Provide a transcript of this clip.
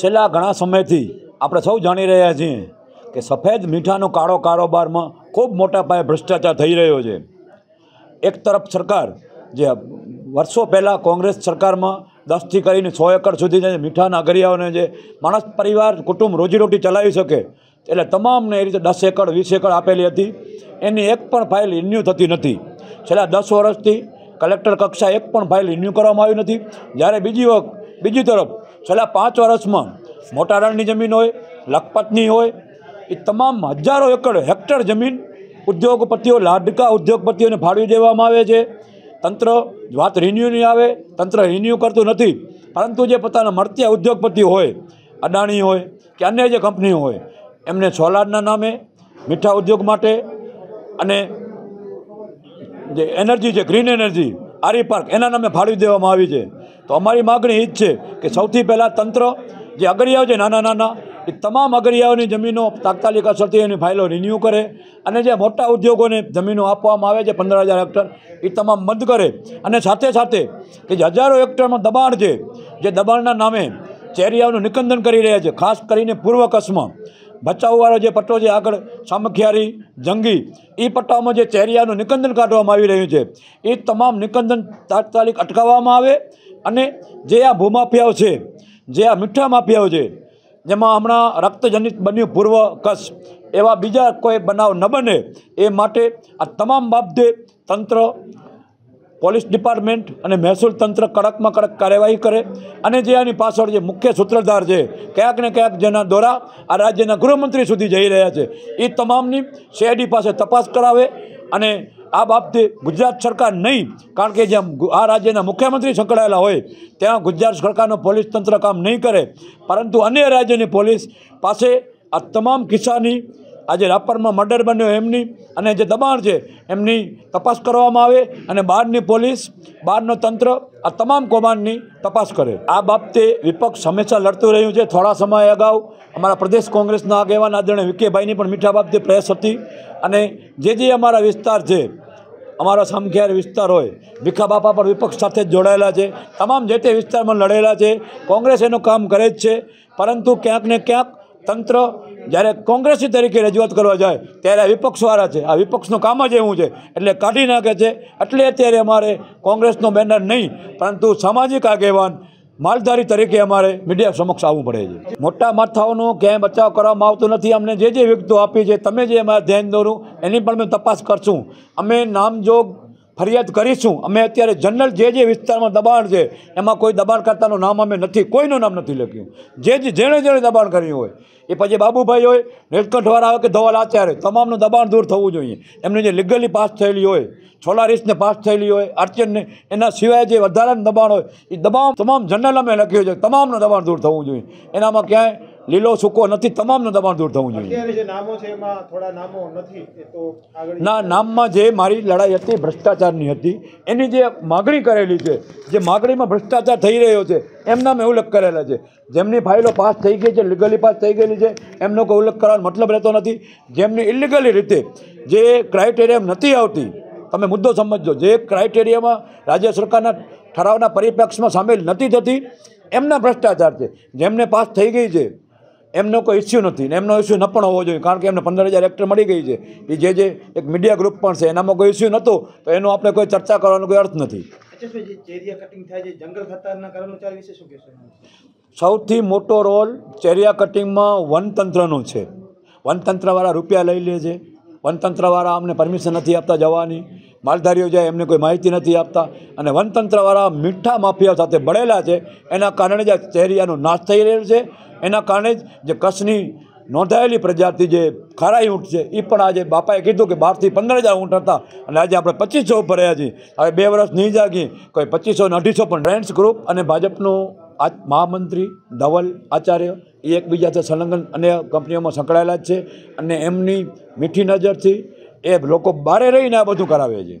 છેલ્લા ઘણા સમયથી આપણે સૌ જાણી રહ્યા છીએ કે સફેદ મીઠાનો કાળો કારોબારમાં ખૂબ મોટા પાયે ભ્રષ્ટાચાર થઈ રહ્યો છે એક તરફ સરકાર જે વર્ષો પહેલાં કોંગ્રેસ સરકારમાં દસથી કરીને સો એકર સુધી જે મીઠાના અગરિયાઓને જે માણસ પરિવાર કુટુંબ રોજીરોટી ચલાવી શકે એટલે તમામને એ રીતે દસ એકર વીસ એકર આપેલી હતી એની એક પણ ફાઇલ રિન્યૂ થતી નથી છેલ્લા દસ વર્ષથી કલેક્ટર કક્ષા એક પણ ફાઇલ રિન્યૂ કરવામાં આવી નથી જ્યારે બીજી વખત બીજી તરફ છેલ્લા પાંચ વર્ષમાં મોટા રણની જમીન હોય લખપતની હોય એ તમામ હજારો એકડ હેક્ટર જમીન ઉદ્યોગપતિઓ લાડકા ઉદ્યોગપતિઓને ફાળવી દેવામાં આવે છે તંત્ર વાત રિન્યૂ નહીં આવે તંત્ર રિન્યૂ કરતું નથી પરંતુ જે પોતાના મળત્યા ઉદ્યોગપતિ હોય અદાણી હોય કે અન્ય જે કંપનીઓ હોય એમને સોલારના નામે મીઠા ઉદ્યોગ માટે અને જે એનર્જી છે ગ્રીન એનર્જી આરી પાર્ક એના નામે ફાળવી દેવામાં આવી છે તો અમારી માગણી એ જ છે કે સૌથી પહેલાં તંત્ર જે અગરિયાઓ છે નાના નાના એ તમામ અગરિયાઓની જમીનો તાત્કાલિક અસરથી એની ફાઇલો રિન્યૂ કરે અને જે મોટા ઉદ્યોગોને જમીનો આપવામાં આવે છે પંદર હજાર હેક્ટર એ તમામ બંધ કરે અને સાથે સાથે કે જે હજારો હેક્ટરનું દબાણ છે જે દબાણના નામે ચેરિયાઓનું નિકંદન કરી રહ્યા છે ખાસ કરીને પૂર્વ કચ્છમાં ભચાઉવાળો જે પટ્ટો છે આગળ સામખિયારી જંગી એ પટ્ટાઓમાં જે ચેરિયાનું નિકંદન કાઢવામાં આવી રહ્યું છે એ તમામ નિકંદન તાત્કાલિક અટકાવવામાં આવે અને જે આ ભૂમાફિયાઓ છે જે આ મીઠા માફિયાઓ છે જેમાં હમણાં રક્તજનિત બન્યું પૂર્વ કશ એવા બીજા કોઈ બનાવ ન બને એ માટે આ તમામ બાબતે તંત્ર પોલીસ ડિપાર્ટમેન્ટ અને મહેસૂલ તંત્ર કડકમાં કડક કાર્યવાહી કરે અને જે આની પાછળ જે મુખ્ય સૂત્રધાર છે ક્યાંક ને ક્યાંક જેના દોરા આ રાજ્યના ગૃહમંત્રી સુધી જઈ રહ્યા છે એ તમામની સીઆઈડી પાસે તપાસ કરાવે અને આ બાબતે ગુજરાત સરકાર નહીં કારણ કે જેમ આ રાજ્યના મુખ્યમંત્રી સંકળાયેલા હોય ત્યાં ગુજરાત સરકારનો પોલીસ તંત્ર કામ નહીં કરે પરંતુ અન્ય રાજ્યની પોલીસ પાસે આ તમામ કિસ્સાની આજે રાપરમાં મર્ડર બન્યો એમની અને જે દબાણ છે એમની તપાસ કરવામાં આવે અને બહારની પોલીસ બહારનો તંત્ર આ તમામ કૌભાંડની તપાસ કરે આ બાબતે વિપક્ષ હંમેશા લડતું રહ્યું છે થોડા સમય અગાઉ અમારા પ્રદેશ કોંગ્રેસના આગેવાન આદરણીય વિકેભાઈની પણ મીઠા બાબતે પ્રયાસ હતી અને જે જે અમારા વિસ્તાર છે અમારા સામખિયાર વિસ્તાર હોય ભીખા બાપા પર વિપક્ષ સાથે જ જોડાયેલા છે તમામ જે તે વિસ્તારમાં લડેલા છે કોંગ્રેસ એનું કામ કરે જ છે પરંતુ ક્યાંક ને ક્યાંક તંત્ર જ્યારે કોંગ્રેસી તરીકે રજૂઆત કરવા જાય ત્યારે આ વિપક્ષવાળા છે આ વિપક્ષનું કામ જ એવું છે એટલે કાઢી નાખે છે એટલે અત્યારે અમારે કોંગ્રેસનું બેનર નહીં પરંતુ સામાજિક આગેવાન માલધારી તરીકે અમારે મીડિયા સમક્ષ આવવું પડે છે મોટા માથાઓનું ક્યાંય બચાવ કરવામાં આવતું નથી અમને જે જે વિગતો આપી છે તમે જે અમારા ધ્યાન દોરું એની પણ અમે તપાસ કરશું અમે નામજોગ ફરિયાદ કરીશું અમે અત્યારે જનરલ જે જે વિસ્તારમાં દબાણ છે એમાં કોઈ દબાણ કરતાનું નામ અમે નથી કોઈનું નામ નથી લખ્યું જે જેણે જેણે દબાણ કર્યું હોય એ પછી બાબુભાઈ હોય નીલકંઠવાળા હોય કે ધવલ આચાર્ય તમામનું દબાણ દૂર થવું જોઈએ એમને જે લીગલી પાસ થયેલી હોય છોલારીસને પાસ થયેલી હોય આર્ચનને એના સિવાય જે વધારાનું દબાણ હોય એ દબાણ તમામ જનરલ અમે લખ્યું છે તમામનું દબાણ દૂર થવું જોઈએ એનામાં ક્યાંય લીલો સૂકો નથી તમામનું દબાણ દૂર થવું જોઈએ ના નામમાં જે મારી લડાઈ હતી ભ્રષ્ટાચારની હતી એની જે માગણી કરેલી છે જે માગણીમાં ભ્રષ્ટાચાર થઈ રહ્યો છે એમના મેં ઉલ્લેખ કરેલા છે જેમની ફાઇલો પાસ થઈ ગઈ છે લીગલી પાસ થઈ ગયેલી છે એમનો કોઈ ઉલ્લેખ કરવાનો મતલબ રહેતો નથી જેમની ઇલીગલી રીતે જે ક્રાઇટેરિયમ નથી આવતી તમે મુદ્દો સમજો જે ક્રાઇટેરિયામાં રાજ્ય સરકારના ઠરાવના પરિપ્રેક્ષમાં સામેલ નથી થતી એમના ભ્રષ્ટાચાર છે જેમને પાસ થઈ ગઈ છે એમનો કોઈ ઇસ્યુ નથી ને એમનો ઇસ્યુ ન પણ હોવો જોઈએ કારણ કે એમને પંદર હજાર એક્ટર મળી ગઈ છે કે જે જે એક મીડિયા ગ્રુપ પણ છે એનામાં કોઈ ઇસ્યુ નહોતો તો એનો આપણે કોઈ ચર્ચા કરવાનો કોઈ અર્થ નથી સૌથી મોટો રોલ ચેરિયા કટિંગમાં વનતંત્રનો છે વનતંત્રવાળા રૂપિયા લઈ લે છે વનતંત્રવાળા અમને પરમિશન નથી આપતા જવાની માલધારીઓ જાય એમને કોઈ માહિતી નથી આપતા અને વનતંત્રવાળા મીઠા માફિયા સાથે બળેલા છે એના કારણે જ ચેરિયાનો નાશ થઈ રહ્યો છે એના કારણે જ જે કચ્છની નોંધાયેલી પ્રજાતિ જે ખારાઈ ઊંટ છે એ પણ આજે બાપાએ કીધું કે બારથી પંદર હજાર ઊંટ હતા અને આજે આપણે પચીસો ઉપર રહ્યા છીએ હવે બે વર્ષ નહીં જાગી કોઈ પચીસો ને અઢીસો પણ રેન્ટ્સ ગ્રુપ અને ભાજપનું આ મહામંત્રી ધવલ આચાર્ય એ એકબીજા સાથે સંલગ્ન અન્ય કંપનીઓમાં સંકળાયેલા જ છે અને એમની મીઠી નજરથી એ લોકો બારે રહીને આ બધું કરાવે છે